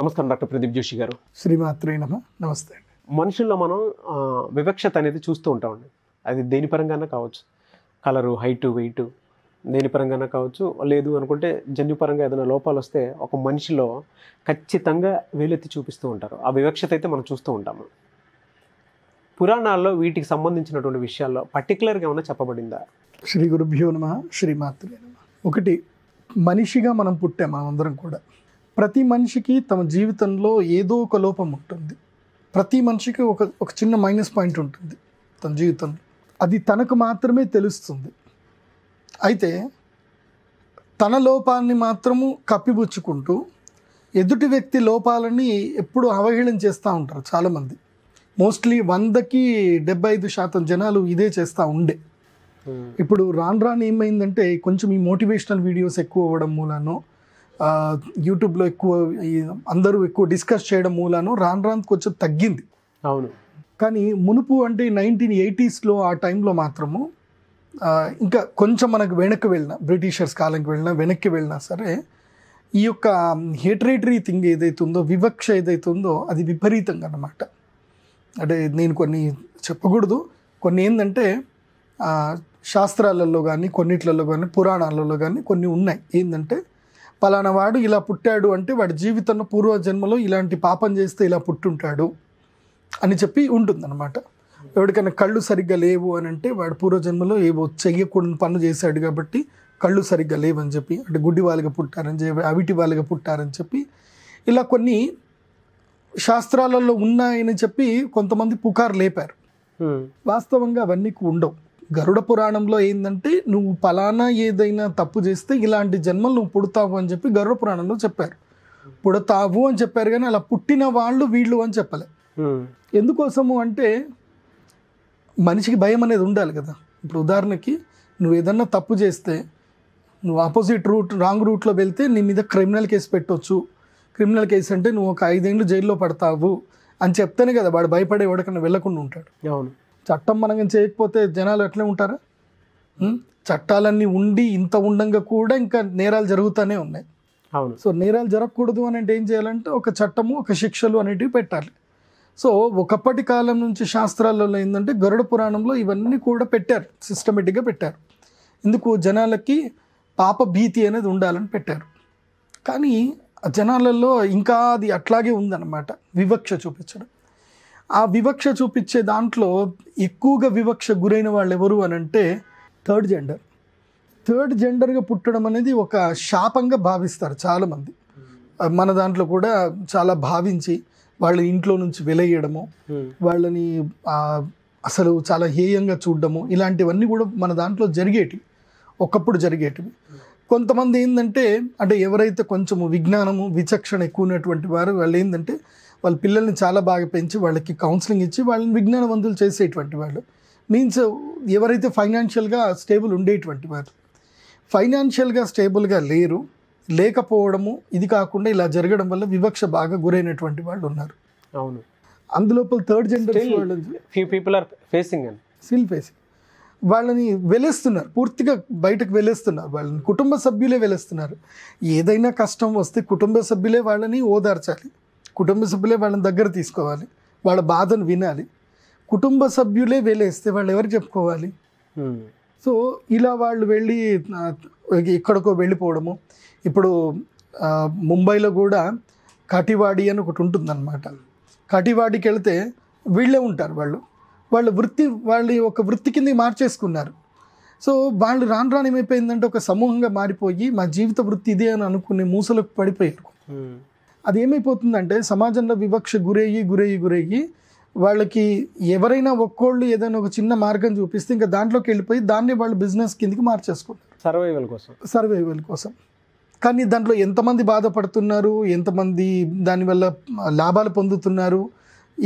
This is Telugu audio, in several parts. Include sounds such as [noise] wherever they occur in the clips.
నమస్కారం డాక్టర్ ప్రదీప్ జోషి గారు శ్రీమాత్రే నమ నమస్తే మనుషుల్లో మనం వివక్షత అనేది చూస్తూ ఉంటామండి అది దేని పరంగానే కావచ్చు కలరు హైటు వెయిట్ దేని పరంగానే కావచ్చు లేదు అనుకుంటే జన్యుపరంగా ఏదైనా లోపాలు వస్తే ఒక మనిషిలో ఖచ్చితంగా వేలెత్తి చూపిస్తూ ఉంటారు ఆ వివక్షత అయితే మనం చూస్తూ ఉంటాము పురాణాల్లో వీటికి సంబంధించినటువంటి విషయాల్లో పర్టికులర్గా ఏమైనా చెప్పబడిందా శ్రీ గురుభ్యో నమ శ్రీమాత్రే నమ ఒకటి మనిషిగా మనం పుట్టాం మనందరం కూడా ప్రతి మనిషికి తమ జీవితంలో ఏదో ఒక లోపం ఉంటుంది ప్రతి మనిషికి ఒక ఒక చిన్న మైనస్ పాయింట్ ఉంటుంది తన జీవితంలో అది తనకు మాత్రమే తెలుస్తుంది అయితే తన లోపాన్ని మాత్రము కప్పిపుచ్చుకుంటూ ఎదుటి వ్యక్తి లోపాలని ఎప్పుడు అవహేళన చేస్తూ ఉంటారు చాలామంది మోస్ట్లీ వందకి డెబ్బై ఐదు శాతం జనాలు ఇదే చేస్తూ ఉండే ఇప్పుడు రాను రాను ఏమైందంటే కొంచెం ఈ మోటివేషనల్ వీడియోస్ ఎక్కువ అవ్వడం మూలానో యూట్యూబ్లో ఎక్కువ అందరూ ఎక్కువ డిస్కస్ చేయడం మూలాను రాను రాను కొంచెం తగ్గింది అవును కానీ మునుపు అంటే నైన్టీన్ ఎయిటీస్లో ఆ టైంలో మాత్రము ఇంకా కొంచెం మనకు వెనక్కి వెళ్ళిన బ్రిటిషర్స్ కాలంకి వెళ్ళినా వెనక్కి వెళ్ళినా సరే ఈ యొక్క హేటరేటరీ థింగ్ ఏదైతే ఉందో వివక్ష ఏదైతే ఉందో అది విపరీతంగా అన్నమాట అంటే నేను కొన్ని చెప్పకూడదు కొన్ని ఏంటంటే శాస్త్రాలలో కానీ కొన్నిట్లలో కానీ పురాణాలలో కానీ కొన్ని ఉన్నాయి ఏంటంటే పలానా వాడు ఇలా పుట్టాడు అంటే వాడి జీవితంలో పూర్వజన్మలో ఇలాంటి పాపం చేస్తే ఇలా పుట్టుంటాడు అని చెప్పి ఉంటుందన్నమాట ఎవరికైనా కళ్ళు సరిగ్గా లేవు అని అంటే వాడు పూర్వజన్మలో ఏవో చెయ్యకూడని పనులు చేశాడు కాబట్టి కళ్ళు సరిగ్గా లేవని చెప్పి అంటే గుడ్డి వాళ్ళగా పుట్టారని చెప్పి అవిటి వాళ్ళగా పుట్టారని చెప్పి ఇలా కొన్ని శాస్త్రాలలో ఉన్నాయని చెప్పి కొంతమంది పుకారు లేపారు వాస్తవంగా అవన్నీ ఉండవు గరుడ పురాణంలో ఏంటంటే నువ్వు ఫలానా ఏదైనా తప్పు చేస్తే ఇలాంటి జన్మలు నువ్వు పుడతావు అని చెప్పి గరుడ పురాణంలో చెప్పారు పుడతావు అని చెప్పారు కానీ అలా పుట్టిన వాళ్ళు వీళ్ళు అని చెప్పలే ఎందుకోసము అంటే మనిషికి భయం అనేది ఉండాలి కదా ఇప్పుడు ఉదాహరణకి నువ్వు ఏదన్నా తప్పు చేస్తే నువ్వు ఆపోజిట్ రూట్ రాంగ్ రూట్లో వెళ్తే నీ మీద క్రిమినల్ కేసు పెట్టవచ్చు క్రిమినల్ కేసు అంటే నువ్వు ఒక ఐదేళ్ళు జైల్లో పడతావు అని చెప్తేనే కదా వాడు భయపడే వాడికన్నా వెళ్ళకుండా ఉంటాడు అవును చట్టం మనం చేయకపోతే జనాలు అట్లే ఉంటారా చట్టాలన్నీ ఉండి ఇంత ఉండంగా కూడా ఇంకా నేరాలు జరుగుతూనే ఉన్నాయి అవును సో నేరాలు జరగకూడదు అని అంటే ఏం చేయాలంటే ఒక చట్టము ఒక శిక్షలు అనేటివి పెట్టాలి సో ఒకప్పటి కాలం నుంచి శాస్త్రాలలో ఏంటంటే గరుడ పురాణంలో ఇవన్నీ కూడా పెట్టారు సిస్టమేటిక్గా పెట్టారు ఎందుకు జనాలకి పాప భీతి అనేది ఉండాలని పెట్టారు కానీ జనాలలో ఇంకా అది అట్లాగే ఉందన్నమాట వివక్ష చూపించడం ఆ వివక్ష చూపించే దాంట్లో ఎక్కువగా వివక్ష గురైన వాళ్ళు ఎవరు అని అంటే థర్డ్ జెండర్ థర్డ్ జెండర్గా పుట్టడం అనేది ఒక శాపంగా భావిస్తారు చాలామంది మన దాంట్లో కూడా చాలా భావించి వాళ్ళ ఇంట్లో నుంచి వెలయ్యడము వాళ్ళని అసలు చాలా హేయంగా చూడడము ఇలాంటివన్నీ కూడా మన దాంట్లో జరిగేటివి ఒకప్పుడు జరిగేటివి కొంతమంది ఏంటంటే అంటే ఎవరైతే కొంచెము విజ్ఞానము విచక్షణ ఎక్కువ ఉన్నటువంటి వారు వాళ్ళు ఏంటంటే వాళ్ళ పిల్లల్ని చాలా బాగా పెంచి వాళ్ళకి కౌన్సిలింగ్ ఇచ్చి వాళ్ళని విజ్ఞానవంతులు చేసేటువంటి వాళ్ళు మీన్స్ ఎవరైతే ఫైనాన్షియల్గా స్టేబుల్ ఉండేటువంటి వారు ఫైనాన్షియల్గా స్టేబుల్గా లేరు లేకపోవడము ఇది కాకుండా ఇలా జరగడం వల్ల వివక్ష బాగా గురైనటువంటి వాళ్ళు ఉన్నారు అవును అందులోపల థర్డ్ జెండర్ వాళ్ళు people are facing still facing వాళ్ళని వెలేస్తున్నారు పూర్తిగా బయటకు వెలేస్తున్నారు వాళ్ళని కుటుంబ సభ్యులే వెలేస్తున్నారు ఏదైనా కష్టం వస్తే కుటుంబ సభ్యులే వాళ్ళని ఓదార్చాలి కుటుంబ సభ్యులే వాళ్ళని దగ్గర తీసుకోవాలి వాళ్ళ బాధను వినాలి కుటుంబ సభ్యులే వేలేస్తే వాళ్ళు ఎవరు చెప్పుకోవాలి సో ఇలా వాళ్ళు వెళ్ళి ఎక్కడికో వెళ్ళిపోవడము ఇప్పుడు ముంబైలో కూడా కాటివాడి అని ఒకటి ఉంటుందన్నమాట కాటివాడికి వెళితే వీళ్ళే ఉంటారు వాళ్ళు వాళ్ళ వృత్తి వాళ్ళు ఒక వృత్తి కింద మార్చేసుకున్నారు సో వాళ్ళు రాను రాను ఏమైపోయిందంటే ఒక సమూహంగా మారిపోయి మా జీవిత వృత్తి ఇదే అని అనుకునే మూసలకు పడిపోయారు అది ఏమైపోతుందంటే సమాజంలో వివక్ష గురయ్యి గురయ్యి గురయ్యి వాళ్ళకి ఎవరైనా ఒక్కోళ్ళు ఏదైనా ఒక చిన్న మార్గం చూపిస్తే ఇంకా దాంట్లోకి వెళ్ళిపోయి దాన్ని వాళ్ళు బిజినెస్ కిందికి మార్చేసుకుంటారు సర్వైవల్ కోసం సర్వైవల్ కోసం కానీ దాంట్లో ఎంతమంది బాధపడుతున్నారు ఎంతమంది దానివల్ల లాభాలు పొందుతున్నారు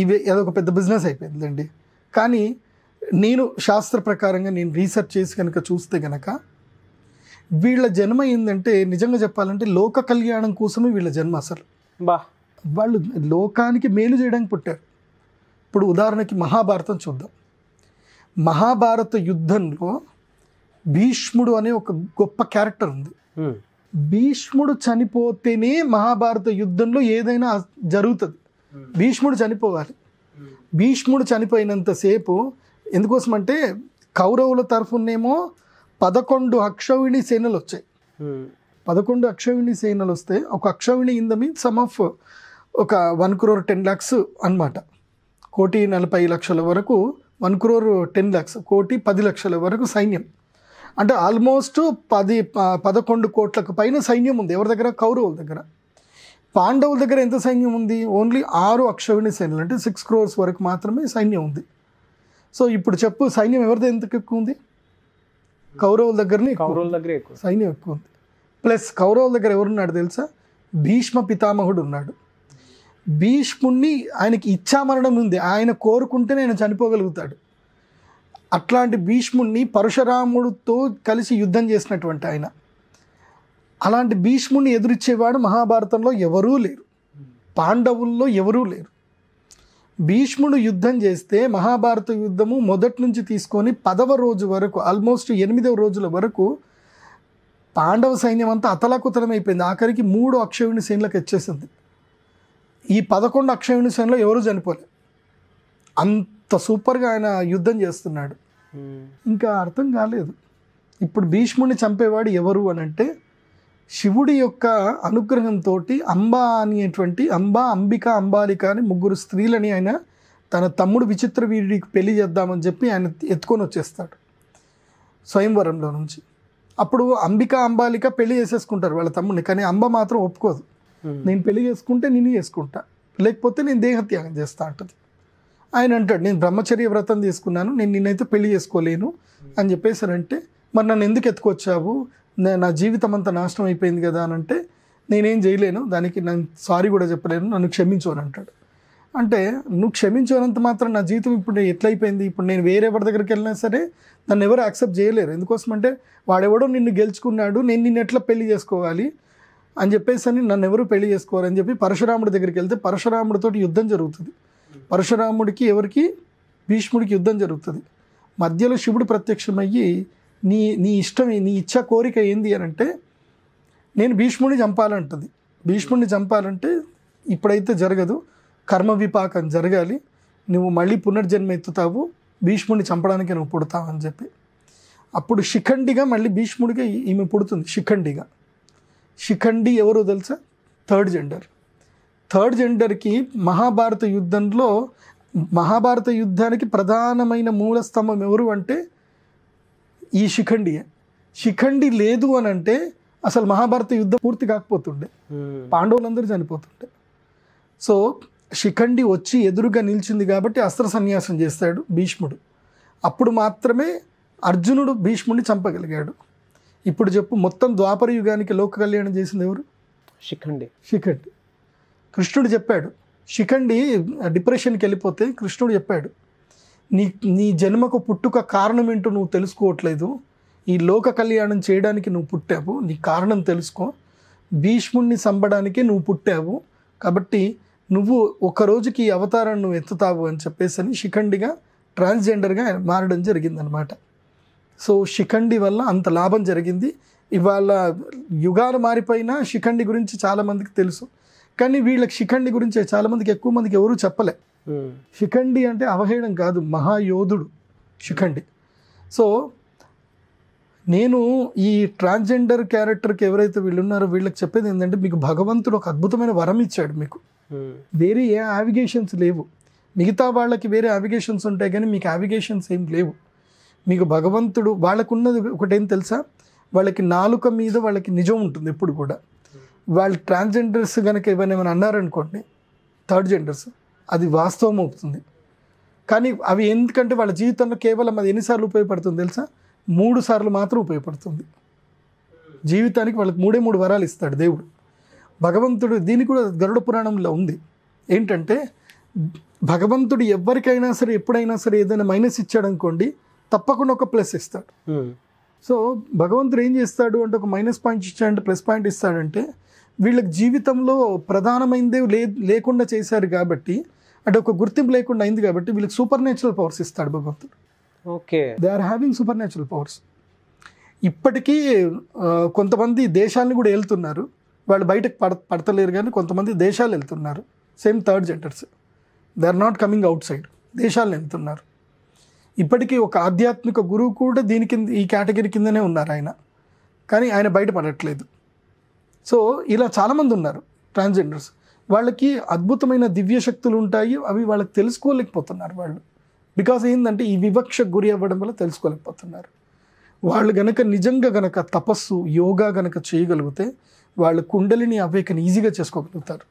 ఇవి అదొక పెద్ద బిజినెస్ అయిపోయిందండి కానీ నేను శాస్త్ర ప్రకారంగా నేను రీసెర్చ్ చేసి కనుక చూస్తే కనుక వీళ్ళ జన్మ ఏంటంటే నిజంగా చెప్పాలంటే లోక కళ్యాణం కోసమే వీళ్ళ జన్మ అసలు వాళ్ళు లోకానికి మేలు చేయడానికి పుట్టారు ఇప్పుడు ఉదాహరణకి మహాభారతం చూద్దాం మహాభారత యుద్ధంలో భీష్ముడు అనే ఒక గొప్ప క్యారెక్టర్ ఉంది భీష్ముడు చనిపోతేనే మహాభారత యుద్ధంలో ఏదైనా జరుగుతుంది భీష్ముడు చనిపోవాలి భీష్ముడు చనిపోయినంతసేపు ఎందుకోసం అంటే కౌరవుల తరఫునేమో పదకొండు అక్షౌణి సేనలు వచ్చాయి పదకొండు అక్షవిణి సేనలు వస్తే ఒక అక్షవిణి in the mean sum of ఒక వన్ క్రోర్ టెన్ ల్యాక్స్ అనమాట కోటి నలభై లక్షల వరకు వన్ క్రోర్ టెన్ ల్యాక్స్ కోటి పది లక్షల వరకు సైన్యం అంటే ఆల్మోస్ట్ పది పదకొండు కోట్లకు పైన సైన్యం ఉంది ఎవరి దగ్గర కౌరవుల దగ్గర పాండవుల దగ్గర ఎంత సైన్యం ఉంది ఓన్లీ ఆరు అక్షవిణి సైన్యులు అంటే సిక్స్ క్రోర్స్ వరకు మాత్రమే సైన్యం ఉంది సో ఇప్పుడు చెప్పు సైన్యం ఎవరిది ఎంత ఎక్కువ ఉంది కౌరవుల దగ్గరనే కౌరవుల దగ్గర ఎక్కువ సైన్యం ఎక్కువ ఉంది ప్లస్ కౌరవుల దగ్గర ఎవరున్నాడు తెలుసా భీష్మ పితామహుడు ఉన్నాడు భీష్ముణ్ణి ఆయనకి ఇచ్చామరణం ఉంది ఆయన కోరుకుంటేనే ఆయన చనిపోగలుగుతాడు అట్లాంటి భీష్ముణ్ణి పరశురాముడితో కలిసి యుద్ధం చేసినటువంటి ఆయన అలాంటి భీష్ముణ్ణి ఎదురిచ్చేవాడు మహాభారతంలో ఎవరూ లేరు పాండవుల్లో ఎవరూ లేరు భీష్ముడు యుద్ధం చేస్తే మహాభారత యుద్ధము మొదటి నుంచి తీసుకొని పదవ రోజు వరకు ఆల్మోస్ట్ ఎనిమిదవ రోజుల వరకు పాండవ సైన్యం అంతా అతలాకుతలమైపోయింది ఆఖరికి మూడు అక్షయుని సేనలకు ఇచ్చేసింది ఈ పదకొండు అక్షయుని సేనలో ఎవరు చనిపోలేదు అంత సూపర్గా ఆయన యుద్ధం చేస్తున్నాడు hmm. ఇంకా అర్థం కాలేదు ఇప్పుడు భీష్ముడిని చంపేవాడు ఎవరు అని అంటే శివుడి యొక్క అనుగ్రహంతో అంబా అనేటువంటి అంబా అంబిక అంబాలిక అని ముగ్గురు స్త్రీలని ఆయన తన తమ్ముడు విచిత్ర వీరుడికి పెళ్లి చేద్దామని చెప్పి ఆయన ఎత్తుకొని వచ్చేస్తాడు స్వయంవరంలో నుంచి అప్పుడు అంబిక అంబాలిక పెళ్లి చేసేసుకుంటారు వాళ్ళ తమ్ముడిని కానీ అంబ మాత్రం ఒప్పుకోదు hmm. నేను పెళ్లి చేసుకుంటే నేను చేసుకుంటా లేకపోతే నేను దేహత్యాగం చేస్తా అంటది ఆయన అంటాడు నేను బ్రహ్మచర్య వ్రతం తీసుకున్నాను నేను నిన్నైతే పెళ్లి చేసుకోలేను అని చెప్పేసారంటే మరి నన్ను ఎందుకు ఎత్తుకొచ్చావు నా జీవితం అంతా నాశనం అయిపోయింది కదా అని అంటే నేనేం చేయలేను దానికి నేను సారీ కూడా చెప్పలేను నన్ను క్షమించు అని అంటాడు అంటే నువ్వు క్షమించినంత మాత్రం నా జీవితం ఇప్పుడు ఎట్లయిపోయింది ఇప్పుడు నేను వేరే దగ్గరికి వెళ్ళినా సరే నన్ను ఎవరు యాక్సెప్ట్ చేయలేరు ఎందుకోసం అంటే వాడెవడో నిన్ను గెలుచుకున్నాడు నేను నిన్ను ఎట్లా పెళ్లి చేసుకోవాలి అని చెప్పేసి అని నన్ను ఎవరు పెళ్లి చేసుకోవాలని చెప్పి పరశురాముడి దగ్గరికి వెళ్తే పరశురాముడితో యుద్ధం జరుగుతుంది పరశురాముడికి ఎవరికి భీష్ముడికి యుద్ధం జరుగుతుంది మధ్యలో శివుడు ప్రత్యక్షమయ్యి నీ నీ ఇష్టం నీ ఇచ్చా కోరిక ఏంది అని అంటే నేను భీష్ముడిని చంపాలంటుంది భీష్ముడిని చంపాలంటే ఇప్పుడైతే జరగదు కర్మ విపాకం జరగాలి నువ్వు మళ్ళీ పునర్జన్మ ఎత్తుతావు భీష్ముడిని చంపడానికి నువ్వు పుడతావు అని చెప్పి అప్పుడు శిఖండిగా మళ్ళీ భీష్ముడిగా ఈమె పుడుతుంది శిఖండిగా శిఖండి ఎవరో తెలుసా థర్డ్ జెండర్ థర్డ్ జెండర్కి మహాభారత యుద్ధంలో మహాభారత యుద్ధానికి ప్రధానమైన మూలస్తంభం ఎవరు అంటే ఈ శిఖండియే శిఖండి లేదు అని అంటే అసలు మహాభారత యుద్ధం పూర్తి కాకపోతుండే పాండవులందరూ చనిపోతుండే సో శిఖండి వచ్చి ఎదురుగా నిలిచింది కాబట్టి అస్త్ర సన్యాసం చేస్తాడు భీష్ముడు అప్పుడు మాత్రమే అర్జునుడు భీష్ముడిని చంపగలిగాడు ఇప్పుడు చెప్పు మొత్తం ద్వాపర యుగానికి లోక కళ్యాణం చేసింది ఎవరు శిఖండి శిఖండి కృష్ణుడు చెప్పాడు శిఖండి డిప్రెషన్కి వెళ్ళిపోతే కృష్ణుడు చెప్పాడు నీ నీ జన్మకు పుట్టుక కారణం ఏంటో నువ్వు తెలుసుకోవట్లేదు ఈ లోక కళ్యాణం చేయడానికి నువ్వు పుట్టావు నీ కారణం తెలుసుకో భీష్ముణ్ణి చంపడానికి నువ్వు పుట్టావు కాబట్టి నువ్వు ఒక రోజుకి అవతారం నువ్వు ఎత్తుతావు అని చెప్పేసి అని శిఖండిగా ట్రాన్స్జెండర్గా మారడం జరిగిందనమాట సో శిఖండి వల్ల అంత లాభం జరిగింది ఇవాళ యుగాలు మారిపోయినా శిఖండి గురించి చాలామందికి తెలుసు కానీ వీళ్ళకి శిఖండి గురించి చాలామందికి ఎక్కువ మందికి ఎవరూ చెప్పలే శిఖండి అంటే అవహేళం కాదు మహాయోధుడు శిఖండి సో నేను ఈ ట్రాన్స్జెండర్ క్యారెక్టర్కి ఎవరైతే వీళ్ళున్నారో వీళ్ళకి చెప్పేది ఏంటంటే మీకు భగవంతుడు ఒక అద్భుతమైన వరం ఇచ్చాడు మీకు వేరే ఏ యావిగేషన్స్ లేవు మిగతా వాళ్ళకి వేరే యావిగేషన్స్ ఉంటాయి కానీ మీకు యావిగేషన్స్ ఏం లేవు మీకు భగవంతుడు వాళ్ళకున్నది ఒకటేం తెలుసా వాళ్ళకి నాలుక మీద వాళ్ళకి నిజం ఉంటుంది ఎప్పుడు కూడా వాళ్ళు ట్రాన్స్జెండర్స్ కనుక ఏమైనా ఏమైనా అన్నారనుకోండి థర్డ్ జెండర్స్ అది వాస్తవం అవుతుంది కానీ అవి ఎందుకంటే వాళ్ళ జీవితంలో కేవలం అది ఎన్నిసార్లు ఉపయోగపడుతుంది తెలుసా మూడు సార్లు మాత్రం ఉపయోగపడుతుంది జీవితానికి వాళ్ళకి మూడే మూడు వరాలు ఇస్తాడు దేవుడు భగవంతుడు దీని కూడా గరుడ పురాణంలో ఉంది ఏంటంటే భగవంతుడు ఎవరికైనా సరే ఎప్పుడైనా సరే ఏదైనా మైనస్ ఇచ్చాడనుకోండి తప్పకుండా ఒక ప్లస్ ఇస్తాడు సో భగవంతుడు ఏం చేస్తాడు అంటే ఒక మైనస్ పాయింట్ ఇచ్చాడంటే ప్లస్ పాయింట్ ఇస్తాడంటే వీళ్ళకి జీవితంలో ప్రధానమైందే లే లేకుండా చేశారు కాబట్టి అంటే ఒక గుర్తింపు లేకుండా అయింది కాబట్టి వీళ్ళకి సూపర్ న్యాచురల్ పవర్స్ ఇస్తాడు భగవంతుడు okay they are having super natural powers ఇప్పటికీ కొంతమంది దేశాలను కూడా వెళ్తున్నారు వాళ్ళు బయటకు పడ పడతలేరు కానీ కొంతమంది దేశాలు వెళ్తున్నారు same third genders they are not coming outside దేశాలు వెళ్తున్నారు ఇప్పటికీ ఒక ఆధ్యాత్మిక గురువు కూడా దీని కింద ఈ కేటగిరీ కిందనే ఉన్నారు ఆయన కానీ ఆయన బయటపడట్లేదు సో ఇలా చాలామంది ఉన్నారు ట్రాన్స్జెండర్స్ వాళ్ళకి అద్భుతమైన దివ్య శక్తులు ఉంటాయి అవి వాళ్ళకి తెలుసుకోలేకపోతున్నారు వాళ్ళు బికాస్ ఏంటంటే ఈ వివక్ష గురి అవ్వడం వల్ల తెలుసుకోలేకపోతున్నారు వాళ్ళు గనక నిజంగా గనక తపస్సు యోగా గనక చేయగలిగితే వాళ్ళు కుండలిని అవేకని ఈజీగా చేసుకోగలుగుతారు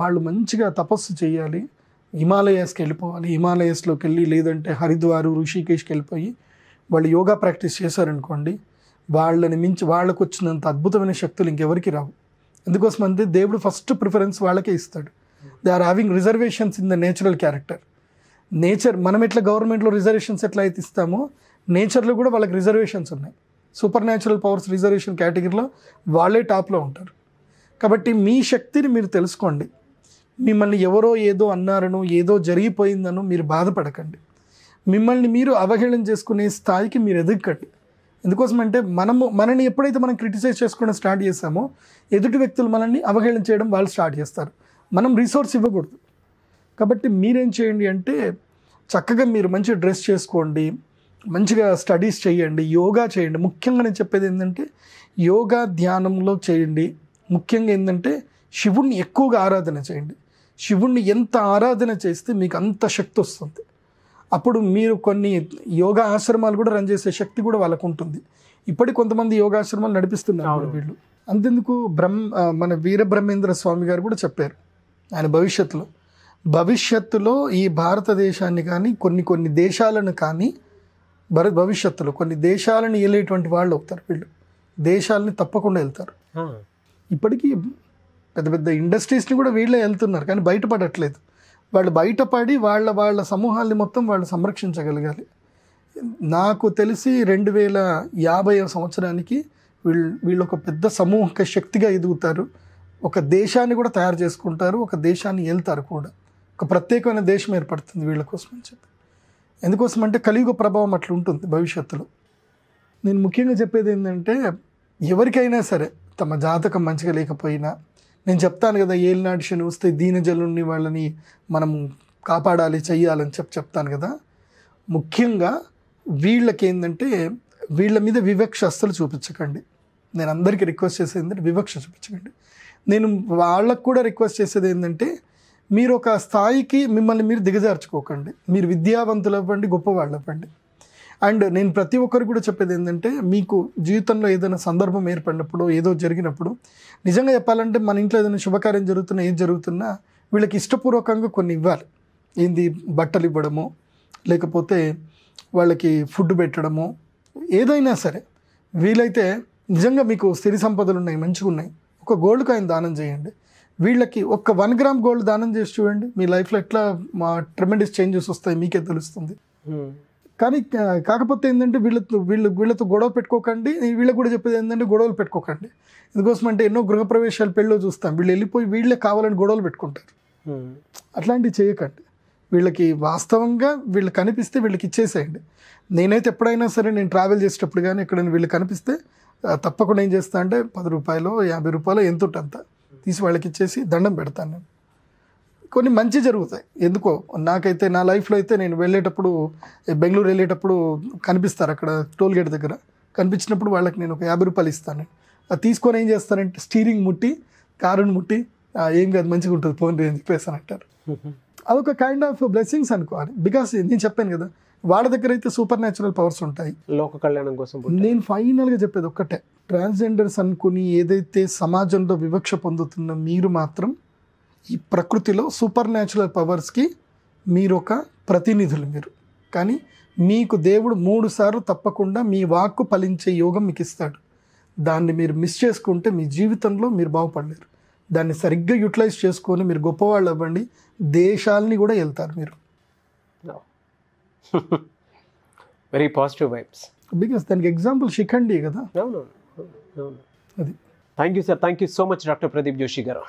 వాళ్ళు మంచిగా తపస్సు చేయాలి హిమాలయాస్కి వెళ్ళిపోవాలి హిమాలయాస్లోకి వెళ్ళి లేదంటే హరిద్వార్ ఋషికేష్కి వెళ్ళిపోయి వాళ్ళు యోగా ప్రాక్టీస్ చేశారనుకోండి వాళ్ళని మించి వాళ్ళకు వచ్చినంత అద్భుతమైన శక్తులు ఇంకెవరికి రావు అందుకోసం అంటే దేవుడు ఫస్ట్ ప్రిఫరెన్స్ వాళ్ళకే ఇస్తాడు they are having reservations in the natural character nature మనం ఎట్లా గవర్నమెంట్లో రిజర్వేషన్స్ ఎట్లా అయితే ఇస్తామో నేచర్లో కూడా వాళ్ళకి రిజర్వేషన్స్ ఉన్నాయి సూపర్ న్యాచురల్ పవర్స్ రిజర్వేషన్ కేటగిరీలో వాళ్ళే టాప్లో ఉంటారు కాబట్టి మీ శక్తిని మీరు తెలుసుకోండి మిమ్మల్ని ఎవరో ఏదో అన్నారనో ఏదో జరిగిపోయిందనో మీరు బాధపడకండి మిమ్మల్ని మీరు అవహేళన చేసుకునే స్థాయికి మీరు ఎదగకండి ఎందుకోసం అంటే మనము మనల్ని ఎప్పుడైతే మనం క్రిటిసైజ్ చేసుకోవడం స్టార్ట్ చేసామో ఎదుటి వ్యక్తులు మనల్ని అవహేళన చేయడం వాళ్ళు స్టార్ట్ చేస్తారు మనం రిసోర్స్ ఇవ్వకూడదు కాబట్టి మీరేం చేయండి అంటే చక్కగా మీరు మంచి డ్రెస్ చేసుకోండి మంచిగా స్టడీస్ చేయండి యోగా చేయండి ముఖ్యంగా నేను చెప్పేది ఏంటంటే యోగా ధ్యానంలో చేయండి ముఖ్యంగా ఏంటంటే శివుణ్ణి ఎక్కువగా ఆరాధన చేయండి శివుణ్ణి ఎంత ఆరాధన చేస్తే మీకు అంత శక్తి వస్తుంది అప్పుడు మీరు కొన్ని యోగా ఆశ్రమాలు కూడా రన్ చేసే శక్తి కూడా వాళ్ళకు ఉంటుంది ఇప్పటికి కొంతమంది యోగాశ్రమాలు నడిపిస్తున్నారు వీళ్ళు అంతెందుకు బ్రహ్మ మన వీరబ్రహ్మేంద్ర స్వామి గారు కూడా చెప్పారు ఆయన భవిష్యత్తులో భవిష్యత్తులో ఈ భారతదేశాన్ని కానీ కొన్ని కొన్ని దేశాలను కానీ భరి భవిష్యత్తులో కొన్ని దేశాలను వెళ్ళేటువంటి వాళ్ళు అవుతారు వీళ్ళు దేశాలని తప్పకుండా వెళ్తారు ఇప్పటికీ పెద్ద పెద్ద ఇండస్ట్రీస్ని కూడా వీళ్ళే వెళ్తున్నారు కానీ బయటపడట్లేదు వాళ్ళు బయటపడి వాళ్ళ వాళ్ళ సమూహాల్ని మొత్తం వాళ్ళు సంరక్షించగలగాలి నాకు తెలిసి రెండు వేల యాభై సంవత్సరానికి వీళ్ళు వీళ్ళు ఒక పెద్ద సమూహక శక్తిగా ఎదుగుతారు ఒక దేశాన్ని కూడా తయారు చేసుకుంటారు ఒక దేశాన్ని వెళ్తారు కూడా ఒక ప్రత్యేకమైన దేశం ఏర్పడుతుంది వీళ్ళ కోసం అని చెప్పి ఎందుకోసం అంటే కలియుగ ప్రభావం అట్లా ఉంటుంది భవిష్యత్తులో నేను ముఖ్యంగా చెప్పేది ఏంటంటే ఎవరికైనా సరే తమ జాతకం మంచిగా లేకపోయినా నేను చెప్తాను కదా ఏలినాటి శని వస్తే దీనజలుని వాళ్ళని మనం కాపాడాలి చెయ్యాలని చెప్పి చెప్తాను కదా ముఖ్యంగా వీళ్ళకి ఏంటంటే వీళ్ళ మీద వివక్ష అస్సలు చూపించకండి నేను అందరికీ రిక్వెస్ట్ చేసేది ఏంటంటే వివక్ష చూపించకండి నేను వాళ్ళకు కూడా రిక్వెస్ట్ చేసేది ఏంటంటే మీరు ఒక స్థాయికి మిమ్మల్ని మీరు దిగజార్చుకోకండి మీరు విద్యావంతులు అవ్వండి గొప్పవాళ్ళు అవ్వండి అండ్ నేను ప్రతి ఒక్కరు కూడా చెప్పేది ఏంటంటే మీకు జీవితంలో ఏదైనా సందర్భం ఏర్పడినప్పుడు ఏదో జరిగినప్పుడు నిజంగా చెప్పాలంటే మన ఇంట్లో ఏదైనా శుభకార్యం జరుగుతున్నా ఏం జరుగుతున్నా వీళ్ళకి ఇష్టపూర్వకంగా కొన్ని ఇవ్వాలి ఏంది బట్టలు ఇవ్వడము లేకపోతే వాళ్ళకి ఫుడ్ పెట్టడము ఏదైనా సరే వీలైతే నిజంగా మీకు స్థిర సంపదలు ఉన్నాయి మంచిగా ఉన్నాయి ఒక గోల్డ్ కాయిన్ దానం చేయండి వీళ్ళకి ఒక్క వన్ గ్రామ్ గోల్డ్ దానం చేసి చూడండి మీ లైఫ్లో ఎట్లా మా ట్రెమెండస్ చేంజెస్ వస్తాయి మీకే తెలుస్తుంది కానీ కాకపోతే ఏంటంటే వీళ్ళతో వీళ్ళు వీళ్ళతో గొడవ పెట్టుకోకండి వీళ్ళకి కూడా చెప్పేది ఏంటంటే గొడవలు పెట్టుకోకండి ఎందుకోసం అంటే ఎన్నో గృహప్రవేశాలు పెళ్ళో చూస్తాం వీళ్ళు వెళ్ళిపోయి వీళ్ళే కావాలని గొడవలు పెట్టుకుంటారు అట్లాంటివి చేయకండి వీళ్ళకి వాస్తవంగా వీళ్ళు కనిపిస్తే వీళ్ళకి ఇచ్చేసేయండి నేనైతే ఎప్పుడైనా సరే నేను ట్రావెల్ చేసేటప్పుడు కానీ ఎక్కడైనా వీళ్ళు కనిపిస్తే తప్పకుండా ఏం చేస్తా అంటే పది రూపాయలు యాభై రూపాయలు ఎంత అంత తీసి వాళ్ళకి ఇచ్చేసి దండం పెడతాను నేను కొన్ని మంచి జరుగుతాయి ఎందుకో నాకైతే నా లైఫ్లో అయితే నేను వెళ్ళేటప్పుడు బెంగళూరు వెళ్ళేటప్పుడు కనిపిస్తారు అక్కడ టోల్ గేట్ దగ్గర కనిపించినప్పుడు వాళ్ళకి నేను ఒక యాభై రూపాయలు ఇస్తాను అది తీసుకొని ఏం చేస్తానంటే స్టీరింగ్ ముట్టి కారుని ముట్టి ఏం కాదు మంచిగా ఉంటుంది ఫోన్ అని చెప్పేసి అని అంటారు అదొక కైండ్ ఆఫ్ బ్లెస్సింగ్స్ అనుకోవాలి బికాస్ నేను చెప్పాను కదా వాళ్ళ దగ్గర అయితే సూపర్ న్యాచురల్ పవర్స్ ఉంటాయి లోక కళ్యాణం కోసం నేను ఫైనల్గా చెప్పేది ఒక్కటే ట్రాన్స్జెండర్స్ అనుకుని ఏదైతే సమాజంలో వివక్ష పొందుతున్న మీరు మాత్రం ఈ ప్రకృతిలో సూపర్ న్యాచురల్ పవర్స్కి మీరు ఒక ప్రతినిధులు మీరు కానీ మీకు దేవుడు మూడు సార్లు తప్పకుండా మీ వాక్కు ఫలించే యోగం మీకు ఇస్తాడు దాన్ని మీరు మిస్ చేసుకుంటే మీ జీవితంలో మీరు బాగుపడలేరు దాన్ని సరిగ్గా యూటిలైజ్ చేసుకొని మీరు గొప్పవాళ్ళు అవ్వండి దేశాలని కూడా వెళ్తారు మీరు [laughs] very positive vibes because then example shikhandi kada no no no, no. thank you sir thank you so much dr pradeep joshi garu